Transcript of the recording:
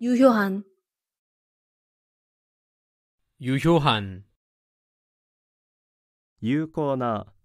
유효한 유효한 유효한